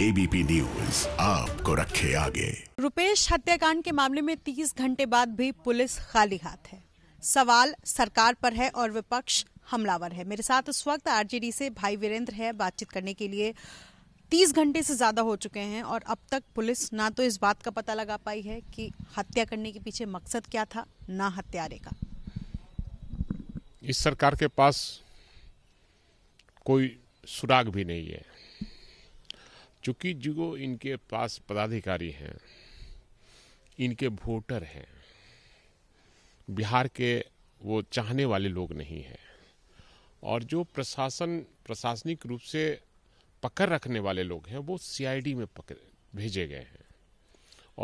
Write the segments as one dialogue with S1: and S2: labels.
S1: ABP news आपको रखे आगे
S2: रुपेश हत्याकांड के मामले में तीस घंटे बाद भी पुलिस खाली हाथ है सवाल सरकार पर है और विपक्ष हमलावर है मेरे साथ इस वक्त आरजेडी से भाई वीरेंद्र है बातचीत करने के लिए तीस घंटे से ज़्यादा हो चुके हैं और अब तक पुलिस ना तो इस बात का पता लगा पाई है कि हत्या करने के पीछे मकसद क्या था ना हत्यारे का
S1: इस सरकार के पास कोई सुराग भी नहीं है चूंकि जो इनके पास पदाधिकारी हैं इनके वोटर हैं बिहार के वो चाहने वाले लोग नहीं हैं और जो प्रशासन प्रशासनिक रूप से पकड़ रखने वाले लोग हैं वो सीआईडी में पकड़ भेजे गए हैं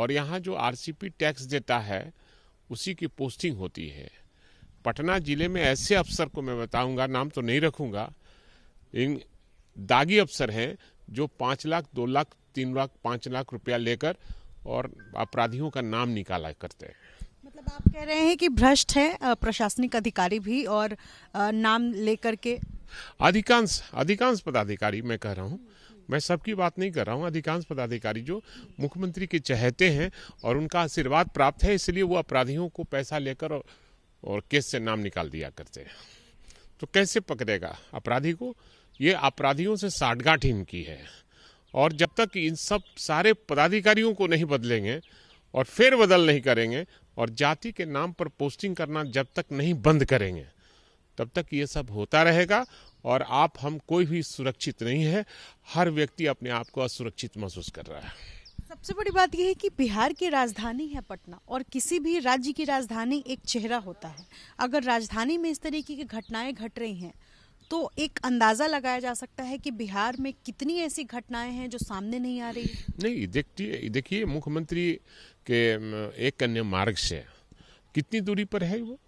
S1: और यहाँ जो आरसीपी टैक्स देता है उसी की पोस्टिंग होती है पटना जिले में ऐसे अफसर को मैं बताऊंगा नाम तो नहीं रखूंगा इन दागी अफसर हैं जो पाँच लाख दो लाख तीन लाख पाँच लाख रुपया लेकर और अपराधियों का नाम निकाला करते हैं
S2: मतलब आप कह रहे हैं कि भ्रष्ट है प्रशासनिक अधिकारी भी और नाम लेकर के
S1: अधिकांश अधिकांश पदाधिकारी मैं कह रहा हूँ मैं सबकी बात नहीं कर रहा हूँ अधिकांश पदाधिकारी जो मुख्यमंत्री के चहते हैं और उनका आशीर्वाद प्राप्त है इसलिए वो अपराधियों को पैसा लेकर और, और केस से नाम निकाल दिया करते हैं तो कैसे पकड़ेगा अपराधी को ये अपराधियों से साठगांठ इनकी है और जब तक इन सब सारे पदाधिकारियों को नहीं बदलेंगे और फिर बदल नहीं करेंगे और जाति के नाम पर पोस्टिंग करना जब तक नहीं बंद करेंगे तब तक ये सब होता रहेगा और आप हम कोई भी सुरक्षित नहीं है हर व्यक्ति अपने आप को असुरक्षित महसूस कर रहा है
S2: सबसे बड़ी बात यह है कि बिहार की राजधानी है पटना और किसी भी राज्य की राजधानी एक चेहरा होता है अगर राजधानी में इस तरीके की घटनाएं घट रही हैं तो एक अंदाजा लगाया जा सकता है कि बिहार में कितनी ऐसी घटनाएं हैं जो सामने नहीं आ रही
S1: नहीं देखिए देखिए मुख्यमंत्री के एक अन्य मार्ग से कितनी दूरी पर है वो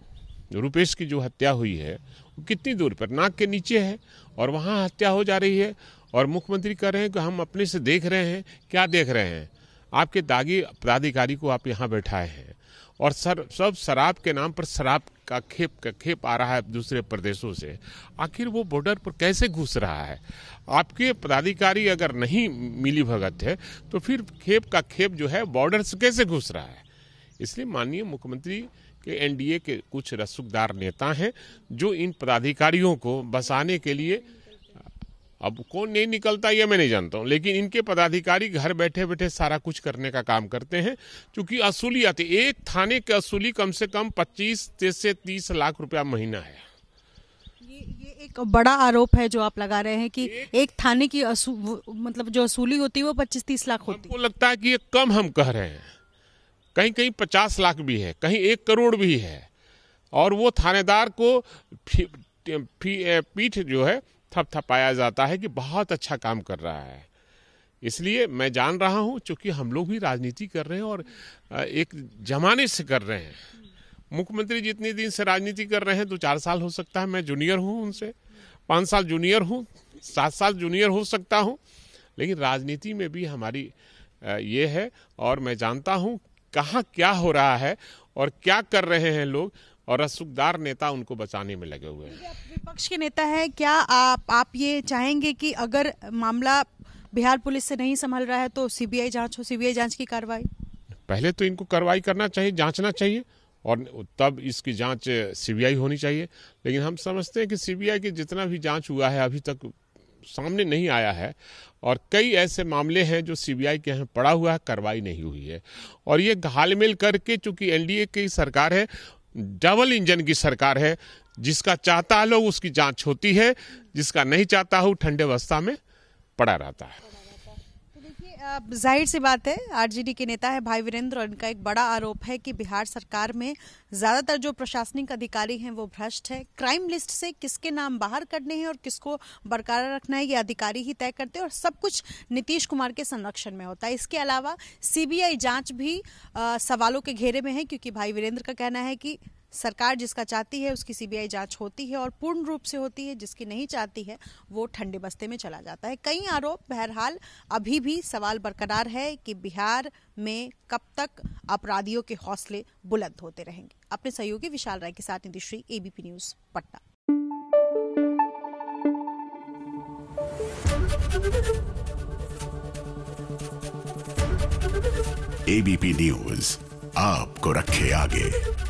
S1: रुपेश की जो हत्या हुई है वो कितनी दूर पर नाक के नीचे है और वहाँ हत्या हो जा रही है और मुख्यमंत्री कह रहे हैं कि हम अपने से देख रहे हैं क्या देख रहे हैं आपके दागी पदाधिकारी को आप यहाँ बैठाए हैं और सर सब शराब के नाम पर शराब का खेप का खेप आ रहा है दूसरे प्रदेशों से आखिर वो बॉर्डर पर कैसे घुस रहा है आपके पदाधिकारी अगर नहीं मिली भगत है तो फिर खेप का खेप जो है बॉर्डर से कैसे घुस रहा है इसलिए माननीय मुख्यमंत्री के एनडीए के कुछ रसूखदार नेता हैं जो इन पदाधिकारियों को बसाने के लिए अब कौन नहीं निकलता ये मैं नहीं जानता हूँ लेकिन इनके पदाधिकारी घर बैठे बैठे सारा कुछ करने का काम करते हैं क्योंकि असूली आती एक थाने की असूली कम से कम पच्चीस से तीस लाख रुपया महीना है
S2: ये एक बड़ा आरोप है जो आप लगा रहे हैं कि एक, एक थाने की असू, मतलब जो असूली होती है वो पच्चीस तीस लाख होती
S1: है लगता है कि ये कम हम कह रहे हैं कहीं कहीं पचास लाख भी है कहीं एक करोड़ भी है और वो थानेदार को पीठ जो है थपथपाया जाता है कि बहुत अच्छा काम कर रहा है इसलिए मैं जान रहा हूं चूंकि हम लोग भी राजनीति कर रहे हैं और एक जमाने से कर रहे हैं मुख्यमंत्री जितने दिन से राजनीति कर रहे हैं दो चार साल हो सकता है मैं जूनियर हूँ उनसे पाँच साल जूनियर हूँ सात साल जूनियर हो सकता हूँ लेकिन राजनीति में भी हमारी ये है और मैं जानता हूँ कहाँ क्या हो रहा है और क्या कर रहे हैं लोग और रसुखदार नेता उनको बचाने में लगे हुए हैं
S2: विपक्ष के नेता है क्या आप आप ये चाहेंगे कि अगर मामला बिहार पुलिस से नहीं संभल रहा है तो सीबीआई जांच हो सीबीआई जांच की कार्रवाई
S1: पहले तो इनको कार्रवाई करना चाहिए जांचना चाहिए और तब इसकी जांच सीबीआई होनी चाहिए लेकिन हम समझते हैं कि सीबीआई के जितना भी जांच हुआ है अभी तक सामने नहीं आया है और कई ऐसे मामले हैं जो सीबीआई के यहाँ पड़ा हुआ है कार्रवाई नहीं हुई है और ये घालमेल करके चूंकि एनडीए की सरकार है डबल इंजन की सरकार है जिसका चाहता है लोग उसकी जांच होती है जिसका नहीं चाहता हो वो ठंडे अवस्था में पड़ा रहता है
S2: जाहिर सी बात है आरजेडी के नेता है भाई वीरेंद्र और इनका एक बड़ा आरोप है कि बिहार सरकार में ज़्यादातर जो प्रशासनिक अधिकारी हैं वो भ्रष्ट है क्राइम लिस्ट से किसके नाम बाहर करने हैं और किसको बरकरार रखना है ये अधिकारी ही तय करते हैं और सब कुछ नीतीश कुमार के संरक्षण में होता है इसके अलावा सीबीआई जांच भी आ, सवालों के घेरे में है क्योंकि भाई वीरेंद्र का कहना है कि सरकार जिसका चाहती है उसकी सीबीआई जांच होती है और पूर्ण रूप से होती है जिसकी नहीं चाहती है वो ठंडे बस्ते में चला जाता है कई आरोप बहरहाल अभी भी सवाल बरकरार है कि बिहार में कब तक अपराधियों के हौसले बुलंद होते रहेंगे अपने सहयोगी विशाल राय के साथ Nidhishri ABP news Patna
S1: ABP news आपको रखे आगे